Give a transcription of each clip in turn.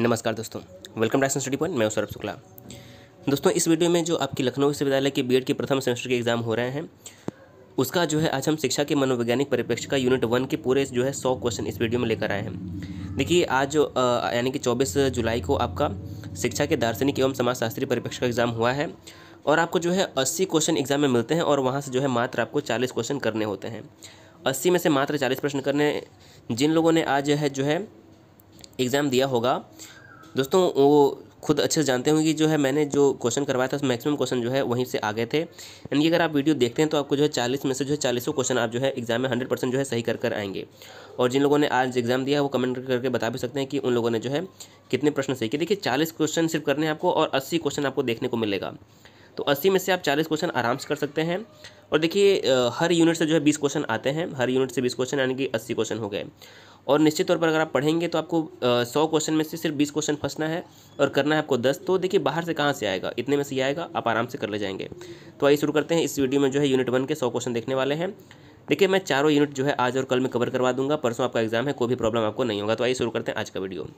नमस्कार दोस्तों welcome to study point मैं सौरभ शुक्ला दोस्तों इस वीडियो में जो आपकी लखनऊ विश्वविद्यालय के बीएड के प्रथम सेमेस्टर के एग्ज़ाम हो रहे हैं उसका जो है आज हम शिक्षा के मनोवैज्ञानिक परिप्रेक्ष्य का यूनिट वन के पूरे जो है सौ क्वेश्चन इस वीडियो में लेकर आए हैं देखिए आज यानी कि चौबीस जुलाई को आपका शिक्षा के दार्शनिक एवं समाजशास्त्री परिप्रेक्ष्य का एग्ज़ाम हुआ है और आपको जो है अस्सी क्वेश्चन एग्जाम में मिलते हैं और वहाँ से जो है मात्र आपको चालीस क्वेश्चन करने होते हैं अस्सी में से मात्र चालीस प्रश्न करने जिन लोगों ने आज है जो है एग्ज़ाम दिया होगा दोस्तों वो खुद अच्छे से जानते होंगे कि जो है मैंने जो क्वेश्चन करवाया था उस मैक्सिमम क्वेश्चन जो है वहीं से आ गए थे यानी अगर आप वीडियो देखते हैं तो आपको जो है चालीस में से जो है चालीसों क्वेश्चन आप जो है एग्जाम में हंड्रेड परसेंट जो है सही कर कर आएंगे और जिन लोगों ने आज एग्जाम दिया है वो कमेंट करके बता भी सकते हैं कि उन लोगों ने जो है कितने प्रश्न सही किए देखिए चालीस क्वेश्चन सिर्फ करने हैं आपको और अस्सी क्वेश्चन आपको देखने को मिलेगा तो अस्सी में से आप चालीस क्वेश्चन आराम से कर सकते हैं और देखिए हर यूनिट से जो है बीस क्वेश्चन आते हैं हर यूनिट से बीस क्वेश्चन यानी कि अस्सी क्वेश्चन हो गए और निश्चित तौर पर अगर आप पढ़ेंगे तो आपको सौ क्वेश्चन में से सिर्फ बीस क्वेश्चन फंसना है और करना है आपको दस तो देखिए बाहर से कहाँ से आएगा इतने में से ही आएगा आप आराम से कर ले जाएंगे तो आइए शुरू करते हैं इस वीडियो में जो है यूनिट वन के सौ क्वेश्चन देखने वाले हैं देखिए मैं चारों यूनिट जो है आज और कल में कवर करवा दूंगा परसों आपका एग्जाम है कोई भी प्रॉब्लम आपको नहीं होगा तो आइए शुरू करते हैं आज का वीडियो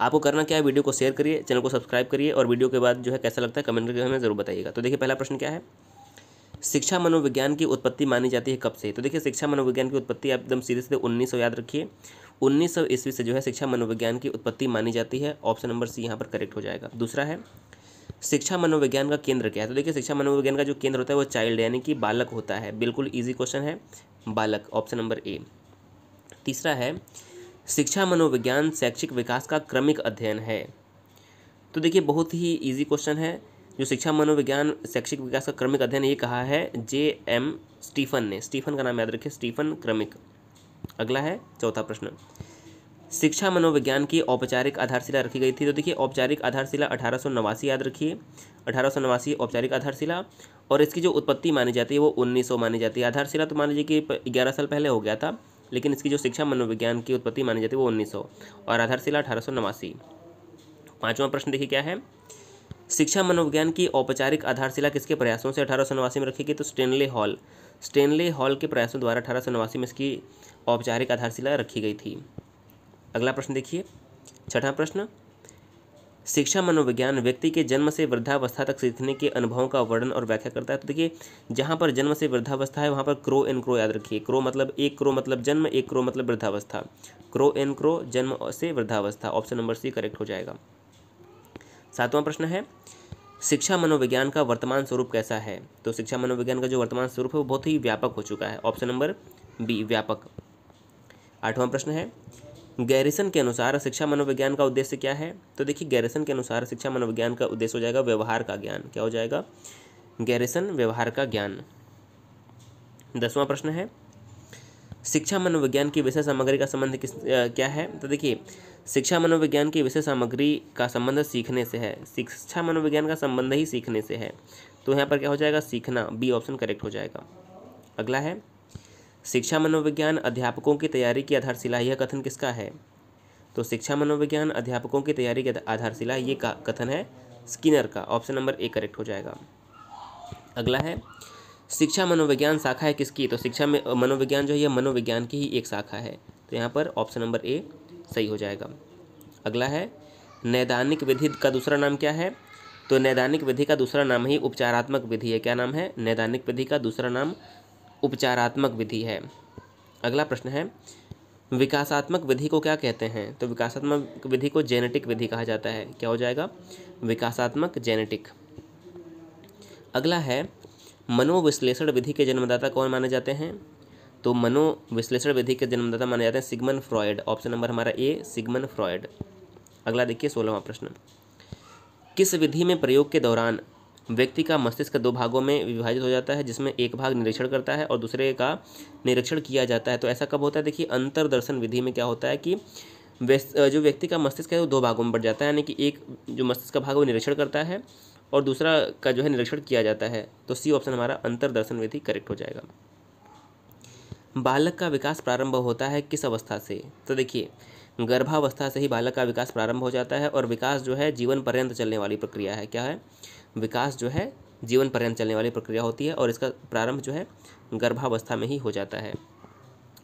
आपको करना क्या है वीडियो को शेयर करिए चैनल को सब्सक्राइब करिए और वीडियो के बाद जो है कैसा लगता है कमेंट करके हमें ज़रूर बताइएगा तो देखिए पहला प्रश्न क्या है शिक्षा मनोविज्ञान की उत्पत्ति मानी जाती है कब से तो देखिए शिक्षा मनोविज्ञान की उत्पत्ति आप एकदम सीधे सीधे उन्नीस याद रखिए उन्नीस सौ ईस्वी से जो है शिक्षा मनोविज्ञान की उत्पत्ति मानी जाती है ऑप्शन नंबर सी यहाँ पर करेक्ट हो जाएगा दूसरा है शिक्षा मनोविज्ञान का केंद्र क्या है तो देखिए शिक्षा मनोविज्ञान का जो केंद्र होता है वो चाइल्ड यानी कि बालक होता है बिल्कुल ईजी क्वेश्चन है बालक ऑप्शन नंबर ए तीसरा है शिक्षा मनोविज्ञान शैक्षिक विकास का क्रमिक अध्ययन है तो देखिए बहुत ही इजी क्वेश्चन है जो शिक्षा मनोविज्ञान शैक्षिक विकास का क्रमिक अध्ययन ये कहा है जे एम स्टीफन ने स्टीफन का नाम याद रखिए स्टीफन क्रमिक अगला है चौथा प्रश्न शिक्षा मनोविज्ञान की औपचारिक आधारशिला रखी गई थी तो देखिए औपचारिक आधारशिला अठारह याद रखिए अठारह औपचारिक आधारशिला और इसकी जो उत्पत्ति मानी जाती है वो 1900 मानी जाती है आधारशिला तो मान लीजिए कि 11 साल पहले हो गया था लेकिन इसकी जो शिक्षा मनोविज्ञान की उत्पत्ति मानी जाती है वो उन्नीस और आधारशिला अठारह सौ नवासी पाँचवा प्रश्न देखिए क्या है शिक्षा मनोविज्ञान की औपचारिक आधारशिला किसके प्रयासों से अठारह सौ में रखी गई तो स्टेनले हॉल स्टेनले हॉल के प्रयासों द्वारा अठारह सौ में इसकी औपचारिक आधारशिला रखी गई थी अगला प्रश्न देखिए छठा प्रश्न शिक्षा मनोविज्ञान व्यक्ति के जन्म से वृद्धावस्था तक सीखने के अनुभवों का वर्णन और व्याख्या करता है तो देखिए जहाँ पर जन्म से वृद्धावस्था है वहाँ पर क्रो एन क्रो याद रखिए क्रो मतलब एक क्रो मतलब जन्म एक क्रो मतलब वृद्धावस्था क्रो एन क्रो जन्म से वृद्धावस्था ऑप्शन नंबर सी करेक्ट हो जाएगा सातवां प्रश्न है शिक्षा मनोविज्ञान का वर्तमान स्वरूप कैसा है तो शिक्षा मनोविज्ञान का जो वर्तमान स्वरूप है वो बहुत ही व्यापक हो चुका है ऑप्शन नंबर बी व्यापक आठवां प्रश्न है गैरिसन के अनुसार शिक्षा मनोविज्ञान का उद्देश्य क्या है तो देखिए गैरिसन के अनुसार शिक्षा मनोविज्ञान का उद्देश्य हो जाएगा व्यवहार का ज्ञान क्या हो जाएगा गैरिसन व्यवहार का ज्ञान दसवां प्रश्न है शिक्षा मनोविज्ञान की विषय सामग्री का संबंध किस आ, क्या है तो देखिए शिक्षा मनोविज्ञान की विषय सामग्री का संबंध सीखने से है शिक्षा मनोविज्ञान का संबंध ही सीखने से है तो यहाँ पर क्या हो जाएगा सीखना बी ऑप्शन करेक्ट हो जाएगा अगला है शिक्षा मनोविज्ञान अध्यापकों की तैयारी की आधारशिला यह कथन किसका है तो शिक्षा मनोविज्ञान अध्यापकों की तैयारी की आधारशिला ये का कथन है स्किनर का ऑप्शन नंबर ए करेक्ट हो जाएगा अगला है शिक्षा मनोविज्ञान शाखा है किसकी तो शिक्षा में मनोविज्ञान जो है यह मनोविज्ञान की ही एक शाखा है तो यहाँ पर ऑप्शन नंबर ए सही हो जाएगा अगला है नैदानिक विधि का दूसरा नाम क्या है तो नैदानिक विधि का दूसरा नाम ही उपचारात्मक विधि है क्या नाम है नैदानिक विधि का दूसरा नाम उपचारात्मक विधि है अगला प्रश्न है विकासात्मक विधि को क्या कहते हैं तो विकासात्मक विधि को जेनेटिक विधि कहा जाता है क्या हो जाएगा विकासात्मक जेनेटिक अगला है मनोविश्लेषण विधि के जन्मदाता कौन माने जाते हैं तो मनोविश्लेषण विधि के जन्मदाता माने जाते हैं सिगमन फ्रॉयड ऑप्शन नंबर हमारा ए सिगमन फ्रॉयड अगला देखिए सोलहवा प्रश्न किस विधि में प्रयोग के दौरान व्यक्ति का मस्तिष्क दो भागों में विभाजित हो जाता है जिसमें एक भाग निरीक्षण करता है और दूसरे का निरीक्षण किया जाता है तो ऐसा कब होता है देखिए अंतरदर्शन विधि में क्या होता है कि जो व्यक्ति का मस्तिष्क है वो दो भागों में बढ़ जाता है यानी कि एक जो मस्तिष्क का भाग वो निरीक्षण करता है और दूसरा का जो है निरीक्षण किया जाता है तो सी ऑप्शन हमारा अंतरदर्शन विधि करेक्ट हो जाएगा बालक का विकास प्रारंभ होता है किस अवस्था से तो देखिए गर्भावस्था से ही बालक का विकास प्रारंभ हो जाता है और विकास जो है जीवन पर्यंत चलने वाली प्रक्रिया है क्या है विकास जो है जीवन पर्यंत चलने वाली प्रक्रिया होती है और इसका प्रारंभ जो है गर्भावस्था में ही हो जाता है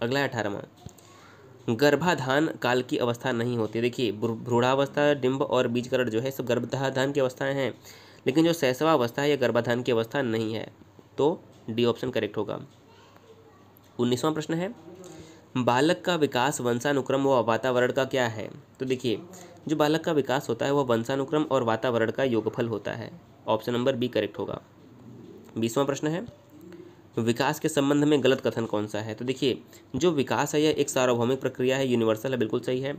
अगला अठारहवा गर्भाधान काल की अवस्था नहीं होती देखिए भ्रूढ़ावस्था डिम्ब और बीजकरण जो है सब गर्भाधान की अवस्थाएं हैं लेकिन जो शैशवावस्था है यह गर्भाधान की अवस्था नहीं है तो डी ऑप्शन करेक्ट होगा उन्नीसवां प्रश्न है बालक का विकास वंशानुक्रम व वातावरण का क्या है तो देखिए जो बालक का विकास होता है वह वंशानुक्रम और वातावरण का योगफल होता है ऑप्शन नंबर बी करेक्ट होगा बीसवा प्रश्न है विकास के संबंध में गलत कथन कौन सा है तो देखिए जो विकास है यह एक सार्वभौमिक प्रक्रिया है यूनिवर्सल है बिल्कुल सही है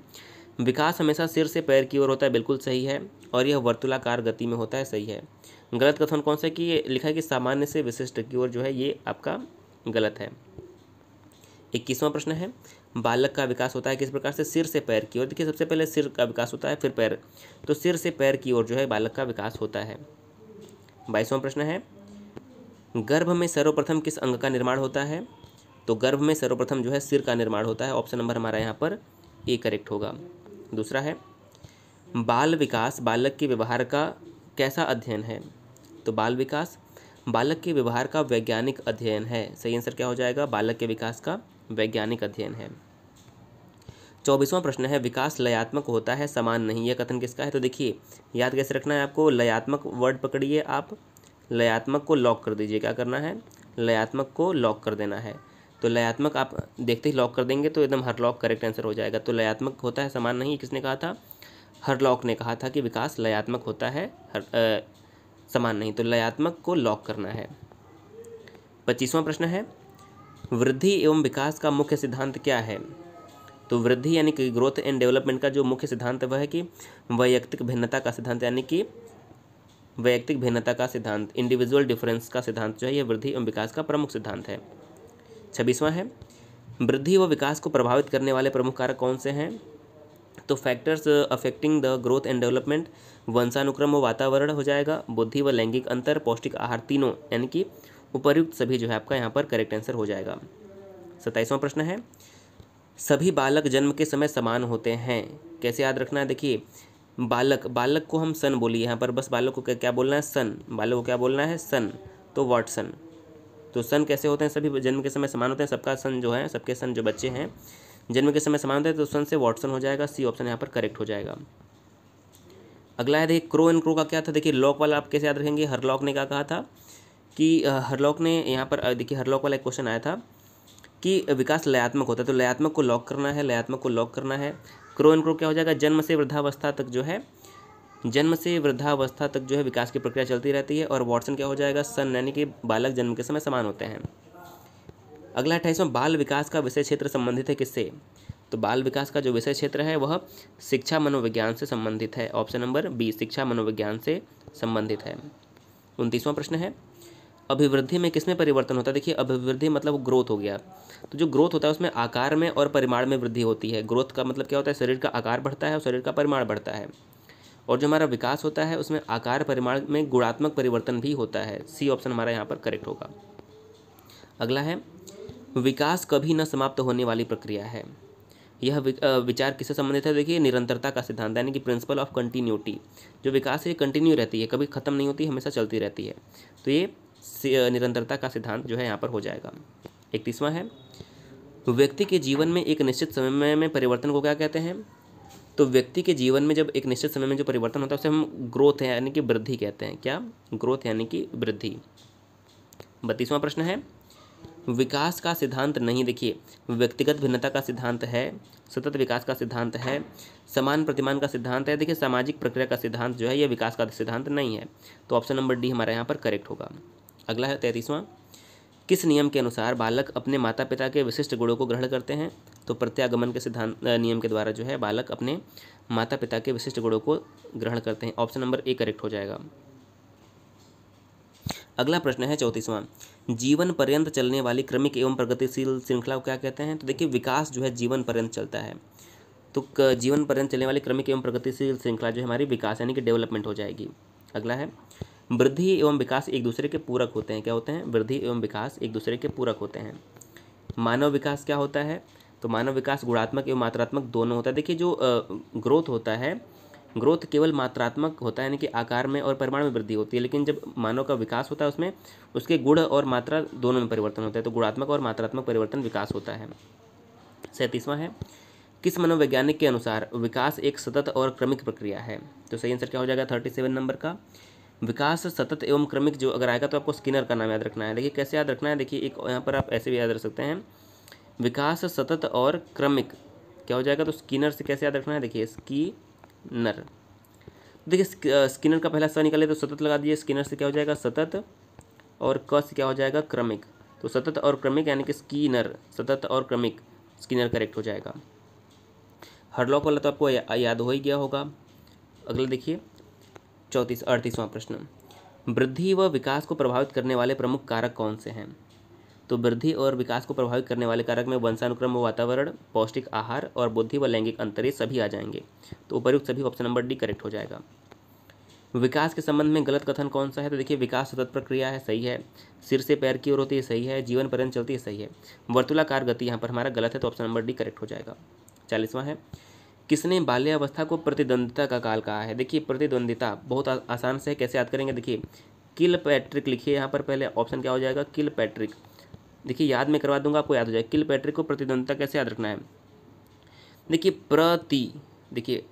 विकास हमेशा सिर से पैर की ओर होता है बिल्कुल सही है और यह वर्तुलाकार गति में होता है सही है गलत कथन कौन सा है कि ये लिखा है कि सामान्य से विशिष्ट की ओर जो है ये आपका गलत है इक्कीसवां प्रश्न है बालक का विकास होता है किस प्रकार से सिर से पैर की ओर देखिए सबसे पहले सिर का विकास होता है फिर पैर तो सिर से पैर की ओर जो है बालक का विकास होता है बाईसवां प्रश्न है गर्भ में सर्वप्रथम किस अंग का निर्माण होता है तो गर्भ में सर्वप्रथम जो है सिर का निर्माण होता है ऑप्शन नंबर हमारा यहाँ पर ए करेक्ट होगा दूसरा है बाल विकास बालक के व्यवहार का कैसा अध्ययन है तो बाल विकास बालक के व्यवहार का वैज्ञानिक अध्ययन है सही आंसर क्या हो जाएगा बालक के विकास का वैज्ञानिक अध्ययन है चौबीसवां प्रश्न है विकास लयात्मक होता है समान नहीं यह कथन किसका है तो देखिए याद कैसे रखना है आपको लयात्मक वर्ड पकड़िए आप लयात्मक को लॉक कर दीजिए क्या करना है लयात्मक को लॉक कर देना है तो लयात्मक आप देखते ही लॉक कर देंगे तो एकदम हर लॉक करेक्ट आंसर हो जाएगा तो लयात्मक होता है समान नहीं किसने कहा था हर लॉक ने कहा था कि विकास लयात्मक होता है हर आ, समान नहीं तो लयात्मक को लॉक करना है पच्चीसवां प्रश्न है वृद्धि एवं विकास का मुख्य सिद्धांत क्या है तो वृद्धि यानी कि ग्रोथ एंड डेवलपमेंट का जो मुख्य सिद्धांत वह है कि वैयक्तिक भिन्नता का सिद्धांत यानी कि वैयक्तिक भिन्नता का सिद्धांत इंडिविजुअल डिफरेंस का सिद्धांत जो है यह वृद्धि एवं विकास का प्रमुख सिद्धांत है छब्बीसवां है वृद्धि व विकास को प्रभावित करने वाले प्रमुख कारक कौन से हैं तो factors affecting the growth and development वंशानुक्रम व वातावरण हो जाएगा बुद्धि व लैंगिक अंतर पौष्टिक आहार तीनों यानी कि उपर्युक्त सभी जो है आपका यहाँ पर करेक्ट आंसर हो जाएगा सत्ताईसवां प्रश्न है सभी बालक जन्म के समय समान होते हैं कैसे याद रखना है देखिए बालक बालक को हम सन बोलिए यहाँ पर बस बालक को क्या क्या बोलना है सन बालक को क्या बोलना है सन तो वॉट सन तो सन कैसे होते हैं सभी जन्म के समय समान होते हैं सबका सन जो है सबके सन जो बच्चे हैं जन्म के समय समान होते हैं तो सन से वॉटसन हो जाएगा सी ऑप्शन यहाँ पर करेक्ट हो जाएगा अगला है देखिए क्रो एंड क्रो का क्या था देखिए लॉक वाला आप कैसे याद रखेंगे हरलॉक ने क्या कहा था कि हरलॉक ने यहाँ पर देखिए हरलॉक वाला एक क्वेश्चन आया था कि विकास लयात्मक होता है तो लयात्मक को लॉक करना है लयात्मक को लॉक करना है क्रो एंड क्रो क्या हो जाएगा जन्म से वृद्धावस्था तक जो है जन्म से वृद्धावस्था तक जो है विकास की प्रक्रिया चलती रहती है और वॉटसन क्या हो जाएगा सन यानी कि बालक जन्म के समय समान होते हैं अगला अट्ठाईसवां बाल विकास का विषय क्षेत्र संबंधित है किससे तो बाल विकास का जो विषय क्षेत्र है वह शिक्षा मनोविज्ञान से संबंधित है ऑप्शन नंबर बी शिक्षा मनोविज्ञान से संबंधित है उनतीसवां प्रश्न है अभिवृद्धि में किसमें परिवर्तन होता है देखिए अभिवृद्धि मतलब ग्रोथ हो गया तो जो ग्रोथ होता है उसमें आकार में और परिमाण में वृद्धि होती है ग्रोथ का मतलब क्या होता है शरीर का आकार बढ़ता है और शरीर का परिमाण बढ़ता है और जो हमारा विकास होता है उसमें आकार परिमाण में गुणात्मक परिवर्तन भी होता है सी ऑप्शन हमारा यहाँ पर करेक्ट होगा अगला है विकास कभी न समाप्त होने वाली प्रक्रिया है यह विचार किससे संबंधित है देखिए निरंतरता का सिद्धांत यानी कि प्रिंसिपल ऑफ कंटिन्यूटी जो विकास है ये कंटिन्यू रहती है कभी खत्म नहीं होती हमेशा चलती रहती है तो ये निरंतरता का सिद्धांत जो है यहाँ पर हो जाएगा इकतीसवां है तो व्यक्ति के जीवन में एक निश्चित समय में परिवर्तन को क्या कहते हैं तो व्यक्ति के जीवन में जब एक निश्चित समय में जो परिवर्तन होता है उसे हम ग्रोथ है यानी कि वृद्धि कहते हैं क्या ग्रोथ यानी कि वृद्धि बत्तीसवां प्रश्न है विकास का सिद्धांत नहीं देखिए व्यक्तिगत भिन्नता का सिद्धांत है सतत विकास का सिद्धांत है समान प्रतिमान का सिद्धांत है देखिए सामाजिक प्रक्रिया का सिद्धांत जो है यह विकास का सिद्धांत नहीं है तो ऑप्शन नंबर डी हमारे यहाँ पर करेक्ट होगा अगला है तैंतीसवां किस नियम के अनुसार बालक अपने माता पिता के विशिष्ट गुणों को ग्रहण करते हैं तो प्रत्यागमन के सिद्धांत नियम के द्वारा जो है बालक अपने माता पिता के विशिष्ट गुणों को ग्रहण करते हैं ऑप्शन नंबर ए करेक्ट हो जाएगा अगला प्रश्न है चौंतीसवां जीवन पर्यंत चलने वाली क्रमिक एवं प्रगतिशील श्रृंखला को क्या कहते हैं तो देखिए विकास जो है जीवन पर्यंत चलता है तो जीवन पर्यंत चलने वाली क्रमिक एवं प्रगतिशील श्रृंखला जो है हमारी विकास यानी कि डेवलपमेंट हो जाएगी अगला है वृद्धि एवं विकास एक दूसरे के पूरक होते हैं क्या होते हैं वृद्धि एवं विकास एक दूसरे के पूरक होते हैं मानव विकास क्या होता है तो मानव विकास गुणात्मक एवं मात्रात्मक दोनों होता है देखिए जो ग्रोथ होता है ग्रोथ केवल मात्रात्मक होता है यानी कि आकार में और परिमाण में वृद्धि होती है लेकिन जब मानव का विकास होता है उसमें उसके गुण और मात्रा दोनों में परिवर्तन होता है तो गुणात्मक और मात्रात्मक परिवर्तन विकास होता है सैंतीसवां है किस मनोवैज्ञानिक के अनुसार विकास एक सतत और क्रमिक प्रक्रिया है तो सही आंसर क्या हो जाएगा थर्टी सेवन नंबर का विकास सतत एवं क्रमिक जो अगर आएगा तो आपको स्किनर का नाम याद रखना है देखिए कैसे याद रखना है देखिए एक यहाँ पर आप ऐसे भी याद रख सकते हैं विकास सतत और क्रमिक क्या हो जाएगा तो स्किनर से कैसे याद रखना है देखिए स्कीनर देखिए स्किनर का पहला स निकाले तो सतत लगा दीजिए स्किनर से क्या हो जाएगा सतत और क से क्या हो जाएगा क्रमिक तो सतत और क्रमिक यानी कि स्कीनर सतत और क्रमिक स्किनर करेक्ट हो जाएगा हरलॉक वाला तो आपको याद हो ही गया होगा अगला देखिए चौंतीस अड़तीसवां प्रश्न वृद्धि व विकास को प्रभावित करने वाले प्रमुख कारक कौन से हैं तो वृद्धि और विकास को प्रभावित करने वाले कारक में वंशानुक्रम व वातावरण पौष्टिक आहार और बुद्धि व लैंगिक अंतरे सभी आ जाएंगे तो उपयुक्त सभी ऑप्शन नंबर डी करेक्ट हो जाएगा विकास के संबंध में गलत कथन कौन सा है तो देखिए विकास सतत प्रक्रिया है सही है सिर से पैर की ओर होती है सही है जीवन पर्यंत चलती है सही है वर्तुलाकार गति यहाँ पर हमारा गलत है तो ऑप्शन नंबर डी करेक्ट हो जाएगा चालीसवां है किसने बाल्यावस्था को प्रतिद्वंदिता का काल कहा है देखिए प्रतिद्वंदिता बहुत आ, आसान से कैसे याद करेंगे देखिए किल पैट्रिक लिखिए यहाँ पर पहले ऑप्शन क्या हो जाएगा किल पैट्रिक देखिए याद में करवा दूंगा आपको याद हो जाएगा किल पैट्रिक को प्रतिद्वंदिता कैसे याद रखना है देखिए प्रति देखिए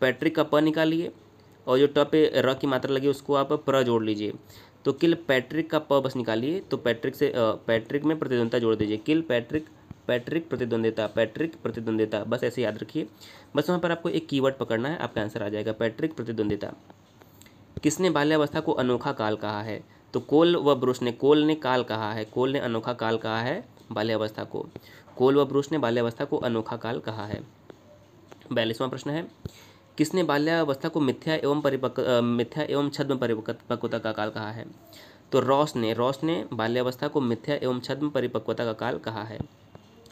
पैट्रिक का प निकालिए और जो ट पे र की मात्रा लगी उसको आप प्र जोड़ लीजिए तो किल पैट्रिक का प बस निकालिए तो पैट्रिक से पैट्रिक में प्रतिद्वंदिता जोड़ दीजिए किल पैट्रिक पैट्रिक प्रतिद्वंदिता पैट्रिक प्रतिद्वंदिता बस ऐसे याद रखिए बस वहाँ पर आपको एक कीवर्ड पकड़ना है आपका आंसर आ जाएगा पैट्रिक प्रतिद्वंदिता किसने बाल्यावस्था को अनोखा काल कहा है तो कोल व ब्रूस ने कोल ने काल कहा है कोल ने अनोखा काल कहा है बाल्यावस्था को कोल व ब्रूस ने बाल्यावस्था को अनोखा काल कहा है बयालीसवा प्रश्न है किसने बाल्यावस्था को मिथ्या एवं परिपक् मिथ्या एवं छद्म परिपक्वता का काल कहा है तो रॉस ने रॉस ने बाल्यावस्था को मिथ्या एवं छद्म परिपक्वता का काल कहा है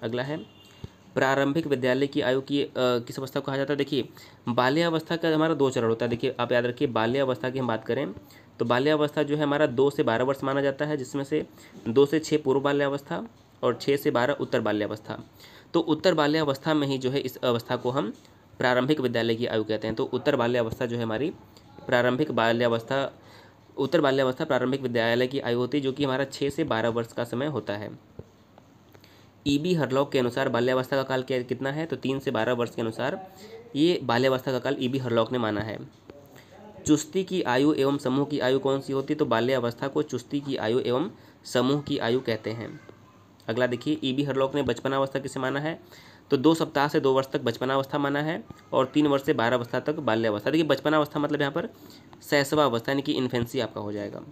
अगला है प्रारंभिक विद्यालय की आयु की किस अवस्था को कहा जाता है देखिए बाल्यावस्था का हमारा दो चरण होता है देखिए आप याद रखिए बाल्यावस्था की हम बात करें तो बाल्यावस्था जो है हमारा दो से बारह वर्ष माना जाता है जिसमें से दो से छः पूर्व बाल्यावस्था और छः से बारह उत्तर बाल्यावस्था तो उत्तर बाल्यावस्था में ही जो है इस अवस्था को हम प्रारंभिक विद्यालय की आयु कहते हैं तो उत्तर बाल्यावस्था जो है हमारी प्रारंभिक बाल्यावस्था उत्तर बाल्यावस्था प्रारंभिक विद्यालय की आयु होती है जो कि हमारा छः से बारह वर्ष का समय होता है ई बी हरलॉक के अनुसार बाल्यावस्था का काल क्या कितना है तो तीन से बारह वर्ष के अनुसार ये बाल्यावस्था का काल ई बी हरलॉक ने माना है चुस्ती की आयु एवं समूह की आयु कौन सी होती है तो बाल्यावस्था को चुस्ती की आयु एवं समूह की आयु कहते हैं अगला देखिए ई बी हरलॉक ने बचपनावस्था किसे माना है तो दो सप्ताह से दो वर्ष तक बचपनावस्था माना है और तीन वर्ष से बारह अवस्था तक बाल्यावस्था देखिए बचपनावस्था मतलब यहाँ पर सैसवा अवस्था यानी कि इन्फेंसी आपका हो जाएगा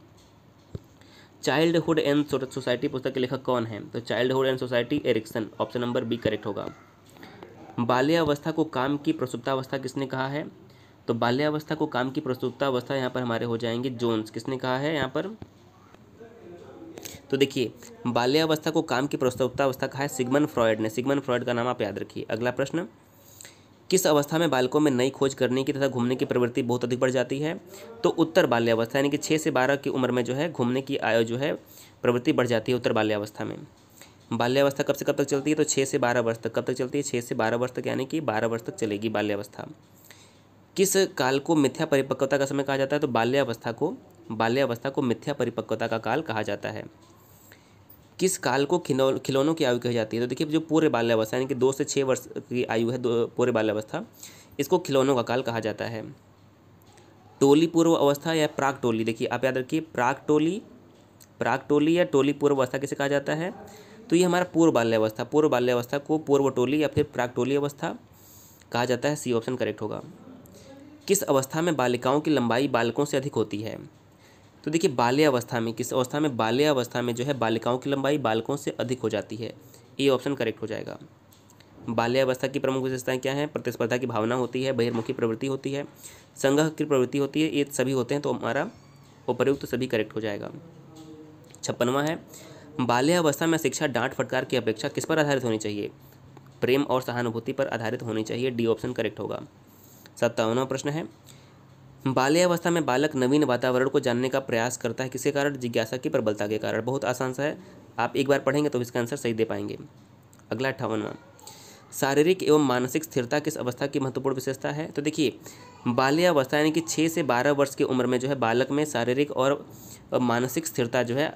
चाइल्डहुड एंड सोसाइटी पुस्तक के लेखक कौन है तो childhood and society Erikson option number B correct होगा बाल्यावस्था को काम की प्रसुप्तावस्था किसने कहा है तो बाल्यावस्था को काम की प्रसुप्तावस्था यहाँ पर हमारे हो जाएंगे जोन्स किसने कहा है यहाँ पर तो देखिए बाल्यावस्था को काम की प्रस्तुतावस्था कहा है सिगमन फ्रॉयड ने सिगमन फ्रॉयड का नाम आप याद रखिए अगला प्रश्न किस अवस्था में बालकों में नई खोज करने की तथा घूमने की प्रवृत्ति बहुत अधिक बढ़ जाती है तो उत्तर बाल्यावस्था यानी कि छः से बारह की उम्र में जो है घूमने की आयु जो है प्रवृत्ति बढ़ जाती है उत्तर बाल्यावस्था में बाल्यावस्था कब से कब तक चलती है तो छः से बारह वर्ष तक कब तक चलती है छः से बारह वर्ष तक यानी कि बारह वर्ष तक चलेगी बाल्यावस्था किस काल को मिथ्या परिपक्वता का समय कहा जाता है तो बाल्यावस्था को बाल्यावस्था को मिथ्या परिपक्वता का काल कहा जाता है किस काल को खिलौनों की आयु कही जाती है तो देखिए जो पूरे बाल्यावस्था यानी कि दो से छः वर्ष की आयु है दो पूरे बाल्यावस्था इसको खिलौनों का काल कहा जाता है टोली पूर्व अवस्था या प्राग टोली देखिए आप याद रखिए प्राग टोली प्राग टोली या टोली पूर्व अवस्था किसे कहा जाता है तो ये हमारा पूर्व बाल्यावस्था पूर्व बाल्यावस्था को पूर्व टोली या फिर प्राग टोली अवस्था कहा जाता है सी ऑप्शन करेक्ट होगा किस अवस्था में बालिकाओं की लंबाई बालकों से अधिक होती है तो देखिए बाल्यावस्था में किस अवस्था में बाल्यावस्था में जो है बालिकाओं की लंबाई बालकों से अधिक हो जाती है ये ऑप्शन करेक्ट हो जाएगा बाल्यावस्था की प्रमुख विशेषताएं क्या हैं प्रतिस्पर्धा की भावना होती है बहिर्मुखी प्रवृत्ति होती है संग्रह की प्रवृत्ति होती है ये सभी होते हैं तो हमारा उपयुक्त सभी करेक्ट हो जाएगा छप्पनवा है बाल्यावस्था में शिक्षा डांट फटकार की अपेक्षा किस पर आधारित होनी चाहिए प्रेम और सहानुभूति पर आधारित होनी चाहिए डी ऑप्शन करेक्ट होगा सत्तावनवा प्रश्न है बाल्यावस्था में बालक नवीन वातावरण को जानने का प्रयास करता है किसके कारण जिज्ञासा की प्रबलता के कारण बहुत आसान सा है आप एक बार पढ़ेंगे तो इसका आंसर सही दे पाएंगे अगला अट्ठावनवा शारीरिक एवं मानसिक स्थिरता किस अवस्था की महत्वपूर्ण विशेषता है तो देखिए बाल्यावस्था यानी कि छः से बारह वर्ष की उम्र में जो है बालक में शारीरिक और मानसिक स्थिरता जो है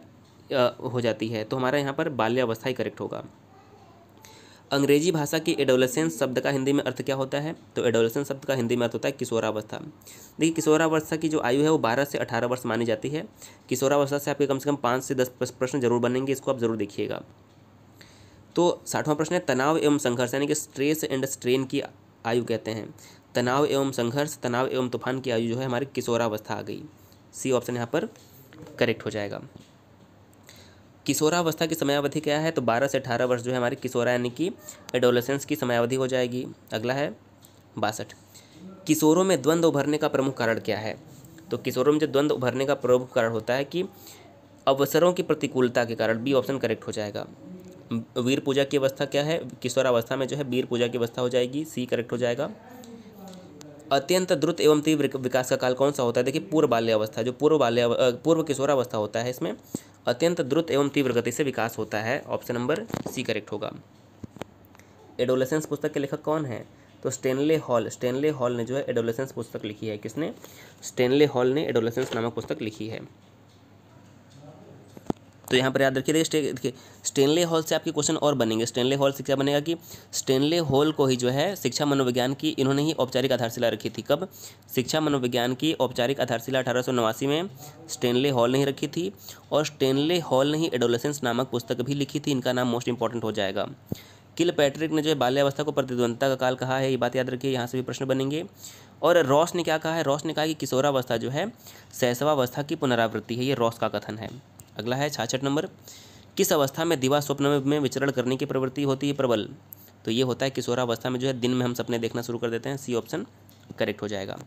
हो जाती है तो हमारा यहाँ पर बाल्यावस्था ही करेक्ट होगा अंग्रेजी भाषा के एडोलेसेंस शब्द का हिंदी में अर्थ क्या होता है तो एडोलेसेंस शब्द का हिंदी में अर्थ होता है किशोरावस्था देखिए किशोरावस्था की जो आयु है वो बारह से अठारह वर्ष मानी जाती है किशोरावस्था से आपके कम से कम पाँच से दस प्रश्न जरूर बनेंगे इसको आप जरूर देखिएगा तो साठवां प्रश्न है तनाव एवं संघर्ष यानी कि स्ट्रेस एंड स्ट्रेन की आयु कहते हैं तनाव एवं संघर्ष तनाव एवं तूफान की आयु जो है हमारी किशोरावस्था आ गई सी ऑप्शन यहाँ पर करेक्ट हो जाएगा किशोरावस्था की समयावधि क्या है तो बारह से अठारह वर्ष जो है हमारी किशोरा यानी कि एडोलेसेंस की समयावधि हो जाएगी अगला है बासठ किशोरों में द्वंद्व उभरने का प्रमुख कारण क्या है तो किशोरों में जो द्वंद्व उभरने का प्रमुख कारण होता है कि अवसरों की प्रतिकूलता के कारण बी ऑप्शन करेक्ट हो जाएगा वीर पूजा की अवस्था क्या है किशोरावस्था में जो है वीर पूजा की अवस्था हो जाएगी सी करेक्ट हो जाएगा अत्यंत द्रुत एवं तीव्र विकास का काल कौन सा होता है देखिए पूर्व बाल्यावस्था जो पूर्व बाल्या पूर्व किशोरावस्था होता है इसमें अत्यंत द्रुत एवं तीव्र गति से विकास होता है ऑप्शन नंबर सी करेक्ट होगा एडोलेसेंस पुस्तक के लेखक कौन है तो स्टेनले हॉल स्टेनले हॉल ने जो है एडोलेसेंस पुस्तक लिखी है किसने स्टेनले हॉल ने एडोलेसेंस नामक पुस्तक लिखी है तो यहाँ पर याद रखिए देखिए स्टेनले हॉल से आपके क्वेश्चन और बनेंगे स्टेनले हॉल से क्या बनेगा कि स्टेनले हॉल को ही जो है शिक्षा मनोविज्ञान की इन्होंने ही औपचारिक आधारशिला रखी थी कब शिक्षा मनोविज्ञान की औपचारिक आधारशिला अठारह में स्टेनले हॉल ने ही रखी थी और स्टेनले हॉल ने ही एडोलेसेंस नामक पुस्तक भी लिखी थी इनका नाम मोस्ट इंपॉर्टेंट हो जाएगा किल पैट्रिक ने जो है बाल्यावस्था को प्रतिद्वंदता का काल कहा है ये बात याद रखिए यहाँ से भी प्रश्न बनेंगे और रॉस ने क्या कहा है रॉस ने कहा कि किशोरावस्था जो है सहसवावस्था की पुनरावृत्ति है ये रॉस का कथन है अगला है छाछठ नंबर किस अवस्था में दिवा स्वप्न में विचरण करने की प्रवृत्ति होती है प्रबल तो ये होता है किशोरावस्था में जो है दिन में हम सपने देखना शुरू कर देते हैं सी ऑप्शन करेक्ट हो जाएगा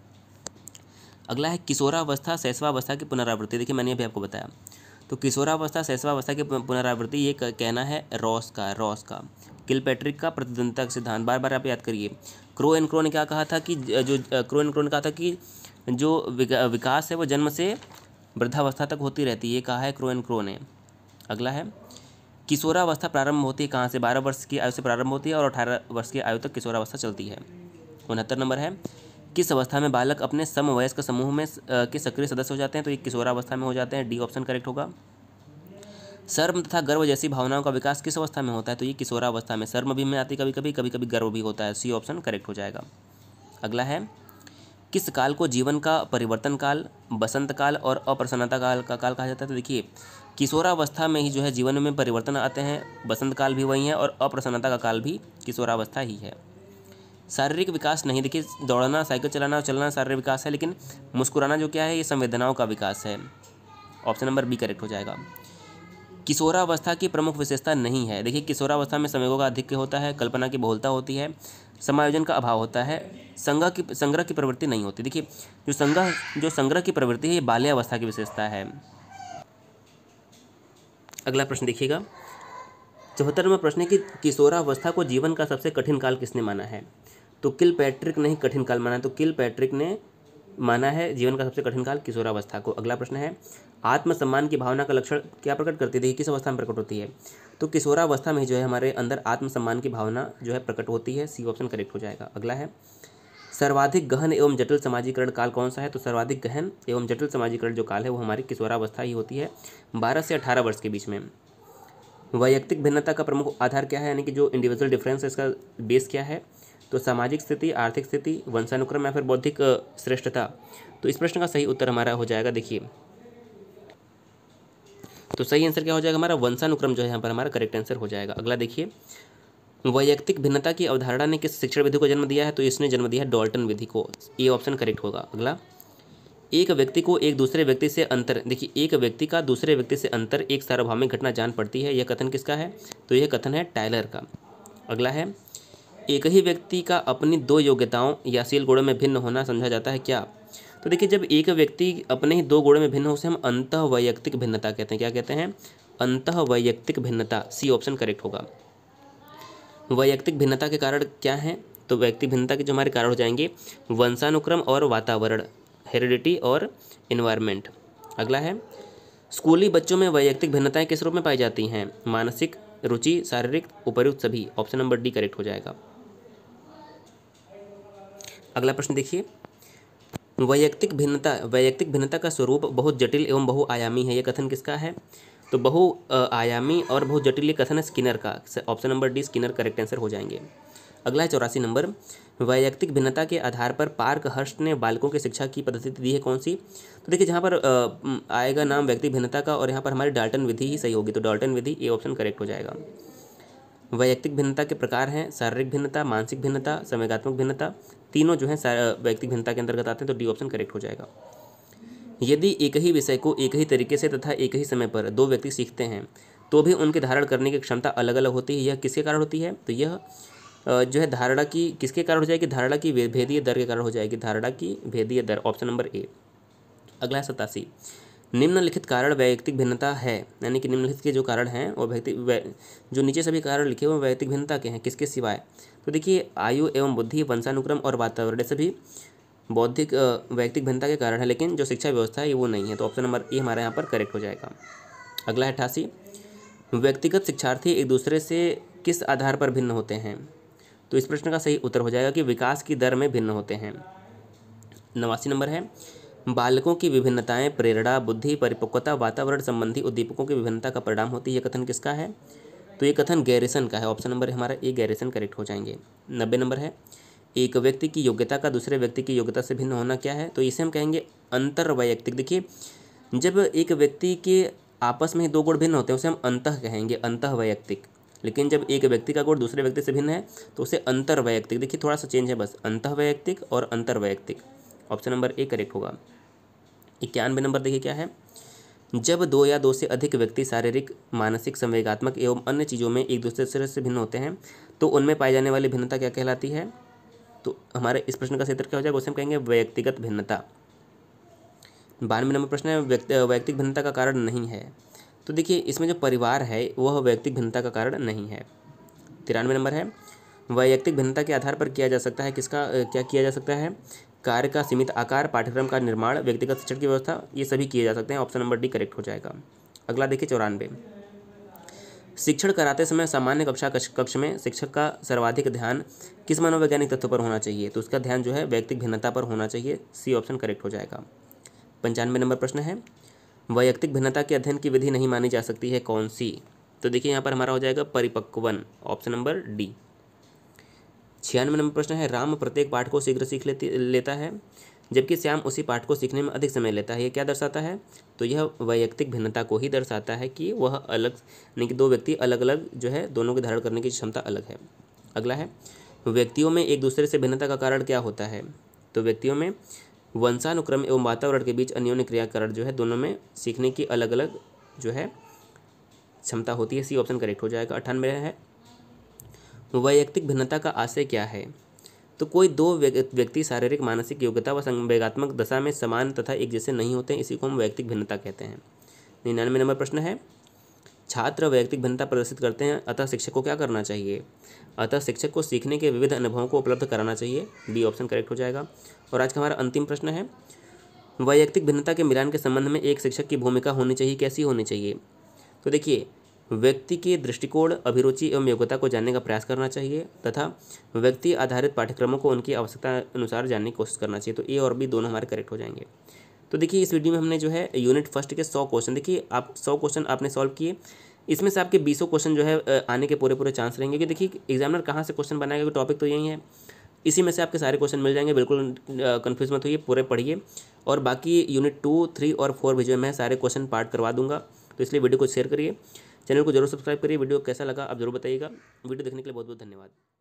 अगला है किशोरावस्था शैशवावस्था की पुनरावृत्ति देखिए मैंने अभी आपको बताया तो किशोरावस्था शैशवावस्था की पुनरावृत्ति ये कहना है रॉस का रॉस का किल पैट्रिक का प्रतिद्वंदता सिद्धांत बार बार आप याद करिए क्रो एंड क्रो ने क्या कहा था कि जो क्रो एंड क्रो ने कहा था कि जो विकास है वो जन्म से वृद्धावस्था तक होती रहती है ये कहा है क्रो एंड क्रो ने अगला है किशोरावस्था प्रारंभ होती है कहाँ से बारह वर्ष की आयु से प्रारंभ होती है और अठारह वर्ष की आयु तक किशोरावस्था चलती है उनहत्तर नंबर है किस अवस्था में बालक अपने समवयस्क समूह में के सक्रिय सदस्य हो जाते हैं तो ये किशोरावस्था में हो जाते हैं डी ऑप्शन करेक्ट होगा शर्म तथा गर्व जैसी भावनाओं का विकास किस अवस्था में होता है तो ये किशोरावस्था में शर्म भी में आती कभी कभी कभी कभी गर्व भी होता है सी ऑप्शन करेक्ट हो जाएगा अगला है किस काल को जीवन का परिवर्तन काल बसंत काल और अप्रसन्नता काल का काल कहा जाता है तो देखिए किशोरावस्था में ही जो है जीवन में परिवर्तन आते हैं बसंत काल भी वही है और अप्रसन्नता का काल भी किशोरावस्था ही है शारीरिक विकास नहीं देखिए दौड़ना साइकिल चलाना और चलना शारीरिक विकास है लेकिन मुस्कुराना जो क्या है ये संवेदनाओं का विकास है ऑप्शन नंबर बी करेक्ट हो जाएगा किशोरावस्था की प्रमुख विशेषता नहीं है देखिए किशोरावस्था में समयों का अधिक होता है कल्पना की बहुलता होती है समायोजन का अभाव होता है संग्रह की संग्रह की प्रवृत्ति नहीं होती देखिए जो संग्रह जो संग्रह की प्रवृत्ति है ये बाल्यावस्था की विशेषता है अगला प्रश्न देखिएगा चौहत्तरवा प्रश्न है कि किशोरावस्था को जीवन का सबसे कठिन काल किसने माना है तो किल पैट्रिक ने ही कठिन काल माना तो किल पैट्रिक ने माना है जीवन का सबसे कठिन काल किशोरावस्था को अगला प्रश्न है आत्मसम्मान की भावना का लक्षण क्या प्रकट करती है किस अवस्था में प्रकट होती है तो किशोरावस्था में जो है हमारे अंदर आत्मसम्मान की भावना जो है प्रकट होती है सी ऑप्शन करेक्ट हो जाएगा अगला है सर्वाधिक गहन एवं जटिल समाजीकरण काल कौन सा है तो सर्वाधिक गहन एवं जटिल समाजीकरण जो काल है वो हमारी किशोरावस्था ही होती है बारह से अठारह वर्ष के बीच में वैयक्तिक भिन्नता का प्रमुख आधार क्या है यानी कि जो इंडिविजुअल डिफरेंस है इसका बेस क्या है तो सामाजिक स्थिति आर्थिक स्थिति वंशानुक्रम या फिर बौद्धिक श्रेष्ठता तो इस प्रश्न का सही उत्तर हमारा हो जाएगा देखिए तो सही आंसर क्या हो जाएगा हमारा वंशानुक्रम जो है यहाँ पर हमारा करेक्ट आंसर हो जाएगा अगला देखिए वैयक्तिक भिन्नता की अवधारणा ने किस शिक्षण विधि को जन्म दिया है तो इसने जन्म दिया है डॉल्टन विधि को ये ऑप्शन करेक्ट होगा अगला एक व्यक्ति को एक दूसरे व्यक्ति से अंतर देखिए एक व्यक्ति का दूसरे व्यक्ति से अंतर एक सार्वभौमिक घटना जान पड़ती है यह कथन किसका है तो यह कथन है टाइलर का अगला है एक ही व्यक्ति का अपनी दो योग्यताओं या सील गुणों में भिन्न होना समझा जाता है क्या तो देखिए जब एक व्यक्ति अपने ही दो गुणों में भिन्न हो उसे हम अंत वैयक्तिक भिन्नता कहते हैं क्या कहते हैं अंत वैयक्तिक भिन्नता सी ऑप्शन करेक्ट होगा वैयक्तिक भिन्नता के कारण क्या है तो व्यक्ति भिन्नता के जो हमारे कारण हो जाएंगे वंशानुक्रम और वातावरण हेरिडिटी और इन्वायरमेंट अगला है स्कूली बच्चों में वैयक्तिक भिन्नताएं किस रूप में पाई जाती हैं मानसिक रुचि शारीरिक उपयुक्त सभी ऑप्शन नंबर डी करेक्ट हो जाएगा अगला प्रश्न देखिए वैयक्तिक भिन्नता वैयक्तिक भिन्नता का स्वरूप बहुत जटिल एवं बहुआयामी है यह कथन किसका है तो बहु आयामी और बहुत जटिल कथन है स्किनर का option number D Skinner correct answer हो जाएंगे अगला है चौरासी नंबर वैयक्तिक भिन्नता के आधार पर पार्क हर्ष ने बालकों के शिक्षा की पद्धति दी है कौन सी तो देखिए जहाँ पर आएगा नाम व्यक्ति भिन्नता का और यहाँ पर हमारी डाल्टन विधि ही सही होगी तो डाल्टन विधि ये ऑप्शन करेक्ट हो जाएगा वैयक्तिक भिन्नता के प्रकार हैं शारीरिक भिन्नता मानसिक भिन्नता संवेगात्मक भिन्नता तीनों जो है वैयक्तिक भिन्नता के अंतर्गत आते हैं तो डी ऑप्शन करेक्ट हो जाएगा यदि एक ही विषय को एक ही तरीके से तथा एक ही समय पर दो व्यक्ति सीखते हैं तो भी उनके धारण करने की क्षमता अलग अलग होती है यह किसके कारण होती है तो यह जो है धारणा की किसके कारण हो जाएगी धारणा की भेदीय दर के कारण हो जाएगी धारणा की भेदीय दर ऑप्शन नंबर ए अगला सतासी निम्नलिखित कारण वैयक्तिक भिन्नता है यानी कि निम्नलिखित के जो कारण हैं और व्यक्ति जो नीचे सभी कारण लिखे हुए वैयक्तिक भिन्नता के हैं किसके सिवाय तो देखिए आयु एवं बुद्धि वंशानुक्रम और वातावरण सभी बौद्धिक वैयक्तिक भिन्नता के कारण है लेकिन जो शिक्षा व्यवस्था है वो नहीं है तो ऑप्शन नंबर ए हमारे यहाँ पर करेक्ट हो जाएगा अगला अठासी व्यक्तिगत शिक्षार्थी एक दूसरे से किस आधार पर भिन्न होते हैं तो इस प्रश्न का सही उत्तर हो जाएगा कि विकास की दर में भिन्न होते हैं नवासी नंबर है बालकों की विभिन्नताएं प्रेरणा बुद्धि परिपक्वता वातावरण संबंधी उद्दीपकों की विभिन्नता का परिणाम होती है यह कथन किसका है तो ये कथन गैरिसन का है ऑप्शन नंबर हमारा ए गैरिसन करेक्ट हो जाएंगे नब्बे नंबर है एक व्यक्ति की योग्यता का दूसरे व्यक्ति की योग्यता से भिन्न होना क्या है तो इसे हम कहेंगे वैयक्तिक देखिए जब एक व्यक्ति के आपस में ही दो गुण भिन्न होते हैं उसे हम अंतः कहेंगे अंतः वैयक्तिक लेकिन जब एक व्यक्ति का गुण दूसरे व्यक्ति से भिन्न है तो उसे अंतर्वैयक्तिक देखिए थोड़ा सा चेंज है बस अंतः वैयक्तिक और अंतर्वैयक्तिक ऑप्शन नंबर ए करेक्ट होगा इक्यानवे नंबर देखिए क्या है जब दो या दो से अधिक व्यक्ति शारीरिक मानसिक संवेगात्मक एवं अन्य चीज़ों में एक दूसरे से भिन्न होते हैं तो उनमें पाई जाने वाली भिन्नता क्या कहलाती है तो हमारे इस प्रश्न का क्षेत्र क्या हो जाएगा उसे हम कहेंगे व्यक्तिगत भिन्नता बानवे नंबर प्रश्न है व्यक्तिक भिन्नता का कारण नहीं है तो देखिए इसमें जो परिवार है वह व्यक्तिक भिन्नता का कारण नहीं है तिरानवे नंबर है वैयक्तिक भिन्नता के आधार पर किया जा सकता है किसका क्या किया जा सकता है कार्य का सीमित आकार पाठ्यक्रम का निर्माण व्यक्तिगत शिक्षण की व्यवस्था ये सभी किए जा सकते हैं ऑप्शन नंबर डी करेक्ट हो जाएगा अगला देखिए चौरानवे शिक्षण कराते समय सामान्य कक्षा कक्ष में शिक्षक का सर्वाधिक ध्यान किस मनोवैज्ञानिक तत्व पर होना चाहिए तो उसका ध्यान जो है व्यक्तिक भिन्नता पर होना चाहिए सी ऑप्शन करेक्ट हो जाएगा पंचानवे नंबर प्रश्न है वैयक्तिक भिन्नता के अध्ययन की विधि नहीं मानी जा सकती है कौन सी तो देखिए यहाँ पर हमारा हो जाएगा परिपक्वन ऑप्शन नंबर डी छियानवे नंबर प्रश्न है राम प्रत्येक पाठ को शीघ्र सीख लेती लेता है जबकि श्याम उसी पाठ को सीखने में अधिक समय लेता है यह क्या दर्शाता है तो यह वैयक्तिक भिन्नता को ही दर्शाता है कि वह अलग यानी कि दो व्यक्ति अलग अलग जो है दोनों के धारण करने की क्षमता अलग है अगला है व्यक्तियों में एक दूसरे से भिन्नता का कारण क्या होता है तो व्यक्तियों में वंशानुक्रम एवं वातावरण के बीच अन्योन्य क्रियाकरण जो है दोनों में सीखने की अलग अलग जो है क्षमता होती है सी ऑप्शन करेक्ट हो जाएगा अठानवे है तो वैयक्तिक भिन्नता का आशय क्या है तो कोई दो व्यक्ति शारीरिक मानसिक योग्यता व संवेगात्मक दशा में समान तथा एक जैसे नहीं होते इसी को हम वैयक्तिक भिन्नता कहते हैं निन्यानवे नंबर प्रश्न है छात्र वैयक्तिक भिन्नता प्रदर्शित करते हैं अतः शिक्षक को क्या करना चाहिए अतः शिक्षक को सीखने के विविध अनुभवों को उपलब्ध कराना चाहिए बी ऑप्शन करेक्ट हो जाएगा और आज का हमारा अंतिम प्रश्न है वैयक्तिक भिन्नता के मिलान के संबंध में एक शिक्षक की भूमिका होनी चाहिए कैसी होनी चाहिए तो देखिए व्यक्ति के दृष्टिकोण अभिरुचि एवं योग्यता को जानने का प्रयास करना चाहिए तथा व्यक्ति आधारित पाठ्यक्रमों को उनकी आवश्यकता अनुसार जानने की कोशिश करना चाहिए तो ए और बी दोनों हमारे करेक्ट हो जाएंगे तो देखिए इस वीडियो में हमने जो है यूनिट फर्स्ट के सौ क्वेश्चन देखिए आप सौ क्वेश्चन आपने सॉल्व किए इसमें से आपके बीसों क्वेश्चन जो है आने के पूरे पूरे चांस रहेंगे क्योंकि देखिए एग्जामिनर कहाँ से क्वेश्चन बनाएगा टॉपिक तो यही है इसी में से आपके सारे क्वेश्चन मिल जाएंगे बिल्कुल कन्फ्यूज मत होइए पूरे पढ़िए और बाकी यूनिट टू थ्री और फोर भी जो है मैं सारे क्वेश्चन पार्ट करवा दूंगा तो इसलिए वीडियो को शेयर करिए चैनल को जरूर सब्सक्राइब करिए वीडियो कैसा लगा आप जरूर बताइएगा वीडियो देखने के लिए बहुत बहुत धन्यवाद